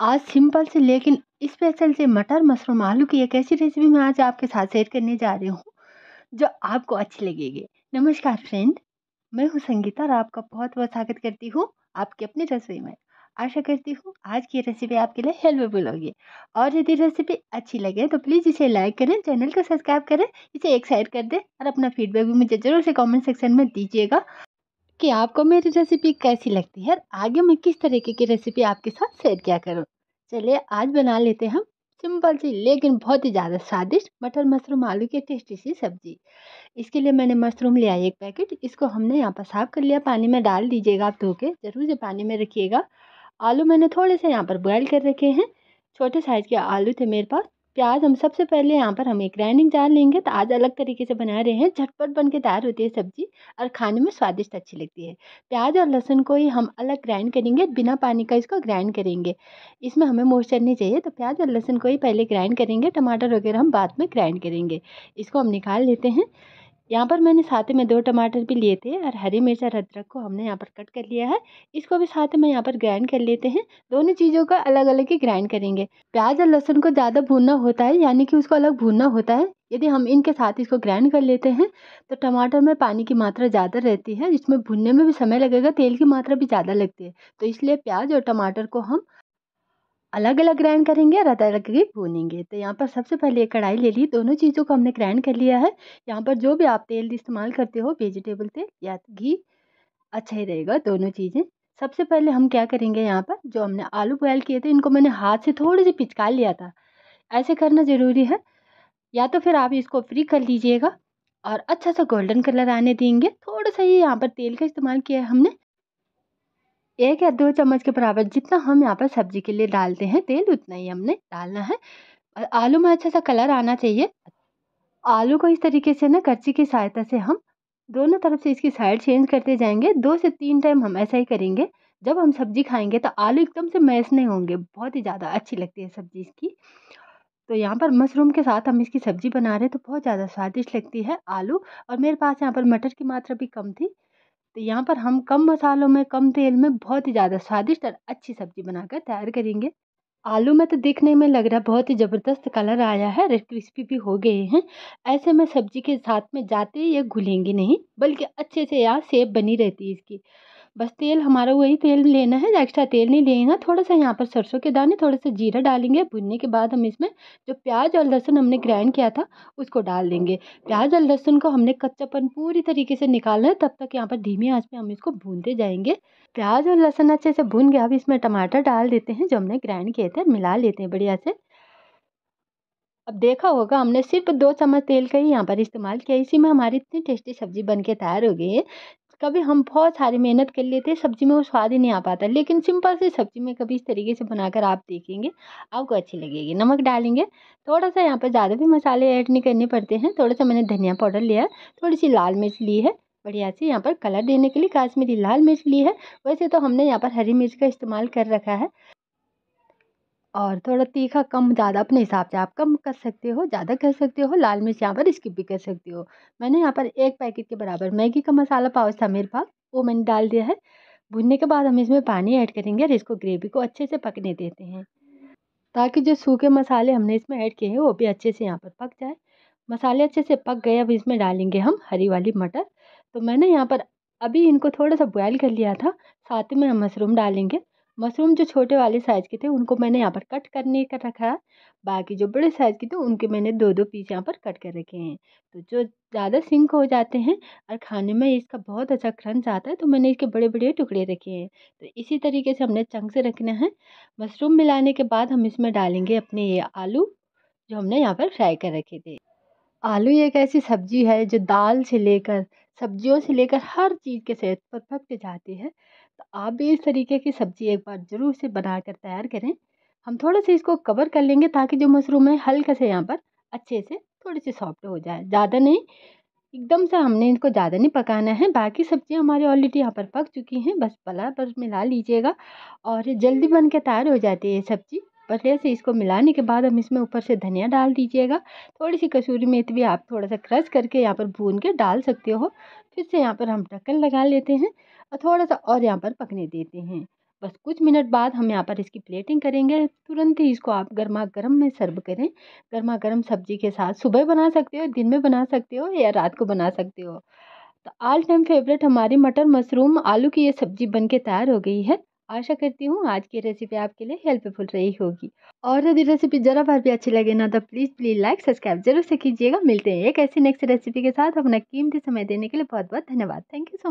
आज सिंपल से लेकिन स्पेशल से मटर मशरूम आलू की एक ऐसी रेसिपी मैं आज आपके साथ शेयर करने जा रही हूँ जो आपको अच्छी लगेगी नमस्कार फ्रेंड मैं हूँ संगीता और आपका बहुत बहुत स्वागत करती हूँ आपकी अपनी रसोई में आशा करती हूँ आज की रेसिपी आपके लिए हेल्पफुल होगी और यदि रेसिपी अच्छी लगे तो प्लीज़ इसे लाइक करें चैनल को सब्सक्राइब करें इसे एक साइड कर दें और अपना फीडबैक भी मुझे ज़रूर से कमेंट सेक्शन में दीजिएगा कि आपको मेरी रेसिपी कैसी लगती है आगे मैं किस तरीके की रेसिपी आपके साथ शेयर किया करूँ चलिए आज बना लेते हैं हम सिंपल सी लेकिन बहुत ही ज़्यादा स्वादिष्ट मटर मशरूम आलू की टेस्टी सी सब्जी इसके लिए मैंने मशरूम लिया एक पैकेट इसको हमने यहाँ पर साफ़ कर लिया पानी में डाल दीजिएगा आप धो के ज़रूर से पानी में रखिएगा आलू मैंने थोड़े से यहाँ पर बॉयल कर रखे हैं छोटे साइज़ के आलू थे मेरे पास प्याज हम सबसे पहले यहाँ पर हम एक ग्राइंडिंग जार लेंगे तो आज अलग तरीके से बना रहे हैं झटपट बन के तैयार होती है सब्जी और खाने में स्वादिष्ट अच्छी लगती है प्याज और लहसुन को ही हम अलग ग्राइंड करेंगे बिना पानी का इसको ग्राइंड करेंगे इसमें हमें मोस्चर नहीं चाहिए तो प्याज और लहसुन को ही पहले ग्राइंड करेंगे टमाटर वगैरह हम बाद में ग्राइंड करेंगे इसको हम निकाल लेते हैं यहाँ पर मैंने साथ में दो टमाटर भी लिए थे और हरी मिर्च और अदरक को हमने यहाँ पर कट कर लिया है इसको भी साथ में यहाँ पर ग्राइंड कर लेते हैं दोनों चीज़ों का अलग अलग ही ग्राइंड करेंगे प्याज और लहसुन को ज़्यादा भूनना होता है यानी कि उसको अलग भूनना होता है यदि हम इनके साथ इसको ग्राइंड कर लेते हैं तो टमाटर में पानी की मात्रा ज़्यादा रहती है जिसमें भुनने में भी समय लगेगा तेल की मात्रा भी ज़्यादा लगती है तो इसलिए प्याज और टमाटर को हम अलग अलग ग्राइंड करेंगे और अलग अलग भूनेंगे तो यहाँ पर सबसे पहले एक कढ़ाई ले ली दोनों चीज़ों को हमने ग्राइंड कर लिया है यहाँ पर जो भी आप तेल इस्तेमाल करते हो वेजिटेबल तेल या घी अच्छा ही रहेगा दोनों चीज़ें सबसे पहले हम क्या करेंगे यहाँ पर जो हमने आलू बॉयल किए थे इनको मैंने हाथ से थोड़े से पिचका लिया था ऐसे करना ज़रूरी है या तो फिर आप इसको फ्री कर लीजिएगा और अच्छा सा गोल्डन कलर आने देंगे थोड़ा सा ही यहाँ पर तेल का इस्तेमाल किया है हमने एक या दो चम्मच के बराबर जितना हम यहाँ पर सब्जी के लिए डालते हैं तेल उतना ही हमने डालना है आलू में अच्छा सा कलर आना चाहिए आलू को इस तरीके से ना कच्ची की सहायता से हम दोनों तरफ से इसकी साइड चेंज करते जाएंगे दो से तीन टाइम हम ऐसा ही करेंगे जब हम सब्जी खाएंगे तो आलू एकदम से मैस नहीं होंगे बहुत ही ज़्यादा अच्छी लगती है सब्जी इसकी तो यहाँ पर मशरूम के साथ हम इसकी सब्ज़ी बना रहे हैं तो बहुत ज़्यादा स्वादिष्ट लगती है आलू और मेरे पास यहाँ पर मटर की मात्रा भी कम थी तो यहाँ पर हम कम मसालों में कम तेल में बहुत ही ज़्यादा स्वादिष्ट और अच्छी सब्जी बनाकर तैयार करेंगे आलू में तो देखने में लग रहा बहुत ही ज़बरदस्त कलर आया है और क्रिस्पी भी हो गए हैं ऐसे में सब्जी के साथ में जाते ही ये घुलेंगे नहीं बल्कि अच्छे से यहाँ सेप बनी रहती है इसकी बस तेल हमारा वही तेल लेना है एक्स्ट्रा तेल नहीं लेना थोड़ा सा यहाँ पर सरसों के दाने थोड़ा सा जीरा डालेंगे भुनने के बाद हम इसमें जो प्याज और लहसुन हमने ग्राइंड किया था उसको डाल देंगे प्याज और लहसुन को हमने कच्चापन पूरी तरीके से निकालना है तब तक यहाँ पर धीमी आँच में हम इसको भूनते जाएंगे प्याज और लहसुन अच्छे से भून गया अब इसमें टमाटर डाल देते हैं जो हमने ग्राइंड किए थे मिला लेते हैं बढ़िया से अब देखा होगा हमने सिर्फ दो चम्मच तेल का ही यहाँ पर इस्तेमाल किया इसी में हमारी इतनी टेस्टी सब्जी बन के तैयार हो गई है कभी हम बहुत सारी मेहनत कर लेते हैं सब्ज़ी में वो स्वाद ही नहीं आ पाता लेकिन सिंपल सी सब्ज़ी में कभी इस तरीके से बनाकर आप देखेंगे आपको अच्छी लगेगी नमक डालेंगे थोड़ा सा यहाँ पर ज़्यादा भी मसाले ऐड नहीं करने पड़ते हैं थोड़ा सा मैंने धनिया पाउडर लिया है थोड़ी सी लाल मिर्च ली है बढ़िया से यहाँ पर कलर देने के लिए काश्मीरी लाल मिर्च ली है वैसे तो हमने यहाँ पर हरी मिर्च का इस्तेमाल कर रखा है और थोड़ा तीखा कम ज़्यादा अपने हिसाब से आप कम कर सकते हो ज़्यादा कर सकते हो लाल मिर्च यहाँ पर स्किप भी कर सकते हो मैंने यहाँ पर एक पैकेट के बराबर मैगी का मसाला पाउच था मेरे पास वो मैंने डाल दिया है भुनने के बाद हम इसमें पानी ऐड करेंगे और इसको ग्रेवी को अच्छे से पकने देते हैं ताकि जो सूखे मसाले हमने इसमें ऐड किए हैं वो भी अच्छे से यहाँ पर पक जाए मसाले अच्छे से पक गए अब इसमें डालेंगे हम हरी वाली मटर तो मैंने यहाँ पर अभी इनको थोड़ा सा बॉयल कर लिया था साथ में हम मशरूम डालेंगे मशरूम जो छोटे वाले साइज़ के थे उनको मैंने यहाँ पर कट करने का कर रखा बाकी जो बड़े साइज़ के थे उनके मैंने दो दो पीस यहाँ पर कट कर रखे हैं तो जो ज़्यादा सिंक हो जाते हैं और खाने में इसका बहुत अच्छा क्रंच आता है तो मैंने इसके बड़े बड़े टुकड़े रखे हैं तो इसी तरीके से हमने चंग से रखना है मशरूम मिलाने के बाद हम इसमें डालेंगे अपने ये आलू जो हमने यहाँ पर फ्राई कर रखे थे आलू एक ऐसी सब्जी है जो दाल से लेकर सब्जियों से लेकर हर चीज़ के सेहत पर परफेक्ट जाती है तो आप भी इस तरीके की सब्ज़ी एक बार ज़रूर से बना कर तैयार करें हम थोड़ा सा इसको कवर कर लेंगे ताकि जो मशरूम है हल्का से यहाँ पर अच्छे से थोड़ी से सॉफ्ट हो जाए ज़्यादा नहीं एकदम से हमने इनको ज़्यादा नहीं पकाना है बाकी सब्ज़ियाँ हमारी ऑलरेडी यहाँ पर पक चुकी हैं बस पला पर मिला लीजिएगा और जल्दी बन के तैयार हो जाती है ये सब्ज़ी बढ़िया से इसको मिलाने के बाद हम इसमें ऊपर से धनिया डाल दीजिएगा थोड़ी सी कसूरी मेथी भी आप थोड़ा सा क्रश करके यहाँ पर भून के डाल सकते हो फिर से यहाँ पर हम ढक्कन लगा लेते हैं और थोड़ा सा और यहाँ पर पकने देते हैं बस कुछ मिनट बाद हम यहाँ पर इसकी प्लेटिंग करेंगे तुरंत ही इसको आप गर्मा गर्म में सर्व करें गर्मा गर्म सब्जी के साथ सुबह बना सकते हो दिन में बना सकते हो या रात को बना सकते हो तो ऑल टाइम फेवरेट हमारी मटर मशरूम आलू की ये सब्जी बन के तैयार हो गई है आशा करती हूँ आज की रेसिपी आपके लिए हेल्पफुल रही होगी और यदि रेसिपी ज़रा भर भी अच्छी लगे ना तो प्लीज़ प्लीज़ लाइक सब्सक्राइब जरूर से कीजिएगा मिलते हैं एक ऐसी नेक्स्ट रेसिपी के साथ अपना कीमती समय देने के लिए बहुत बहुत धन्यवाद थैंक यू सो मच